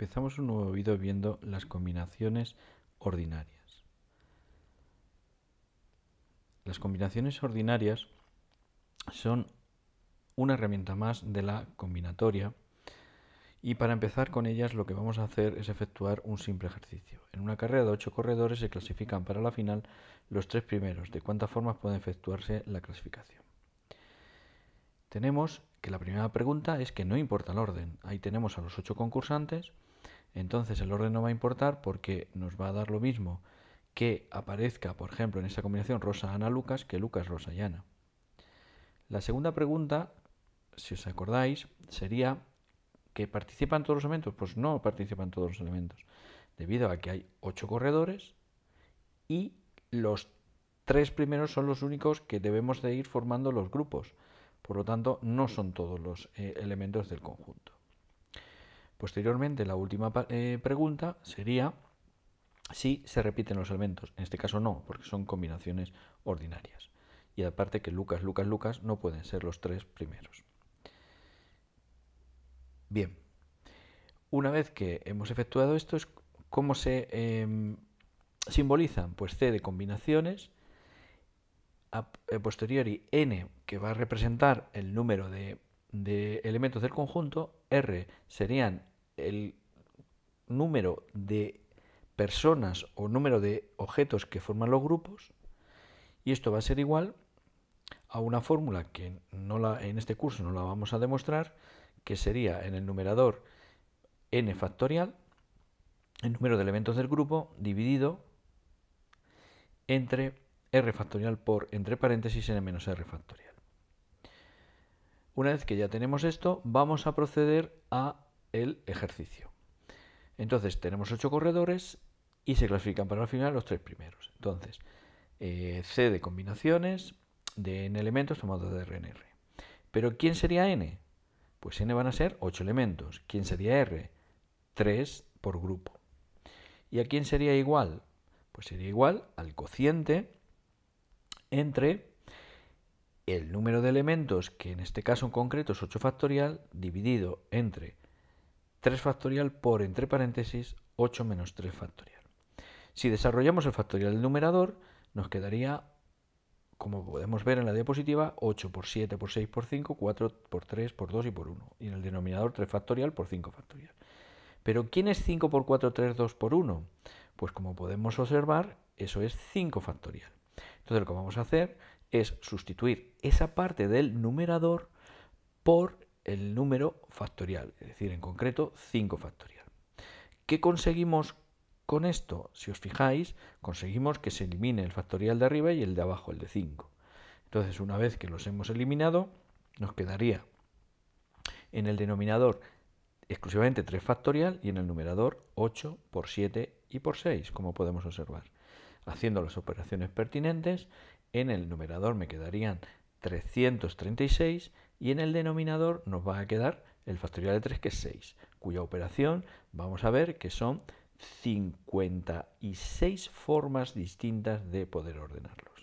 empezamos un nuevo vídeo viendo las combinaciones ordinarias. Las combinaciones ordinarias son una herramienta más de la combinatoria y para empezar con ellas lo que vamos a hacer es efectuar un simple ejercicio. En una carrera de 8 corredores se clasifican para la final los tres primeros, de cuántas formas puede efectuarse la clasificación tenemos que la primera pregunta es que no importa el orden. Ahí tenemos a los ocho concursantes, entonces el orden no va a importar porque nos va a dar lo mismo que aparezca, por ejemplo, en esa combinación Rosa-Ana-Lucas que Lucas-Rosa-Yana. La segunda pregunta, si os acordáis, sería que participan todos los elementos. Pues no participan todos los elementos, debido a que hay ocho corredores y los tres primeros son los únicos que debemos de ir formando los grupos. Por lo tanto, no son todos los eh, elementos del conjunto. Posteriormente, la última eh, pregunta sería si se repiten los elementos. En este caso no, porque son combinaciones ordinarias. Y aparte que Lucas, Lucas, Lucas no pueden ser los tres primeros. Bien, una vez que hemos efectuado esto, ¿cómo se em, simbolizan? Pues C de combinaciones, a, eh, posteriori n, que va a representar el número de, elementos del conjunto, r serían el número de personas o número de objetos que forman los grupos, y esto va a ser igual a una fórmula que no la, en este curso no la vamos a demostrar, que sería en el numerador n factorial, el número de elementos del grupo, dividido entre r factorial por entre paréntesis n menos r factorial. Una vez que ya tenemos esto, vamos a proceder a el ejercicio. Entonces tenemos ocho corredores y se clasifican para el final los tres primeros. Entonces, eh, C de combinaciones de n elementos tomados de R en R. Pero ¿quién sería n? Pues n van a ser 8 elementos. ¿Quién sería R? 3 por grupo. ¿Y a quién sería igual? Pues sería igual al cociente entre el número de elementos, que en este caso en concreto es 8 factorial, dividido entre 3 factorial por, entre paréntesis, 8 menos 3 factorial. Si desarrollamos el factorial del numerador, nos quedaría, como podemos ver en la diapositiva, 8 por 7 por 6 por 5, 4 por 3 por 2 y por 1. Y en el denominador 3 factorial por 5 factorial. Pero ¿quién es 5 por 4, 3, 2 por 1? Pues como podemos observar, eso es 5 factorial. Entonces lo que vamos a hacer es sustituir esa parte del numerador por el número factorial, es decir, en concreto 5 factorial. ¿Qué conseguimos con esto? Si os fijáis, conseguimos que se elimine el factorial de arriba y el de abajo, el de 5. Entonces, una vez que los hemos eliminado, nos quedaría en el denominador exclusivamente 3 factorial y en el numerador 8 por 7 y por 6, como podemos observar haciendo las operaciones pertinentes, en el numerador me quedarían 336 y en el denominador nos va a quedar el factorial de 3 que es 6, cuya operación vamos a ver que son 56 formas distintas de poder ordenarlos.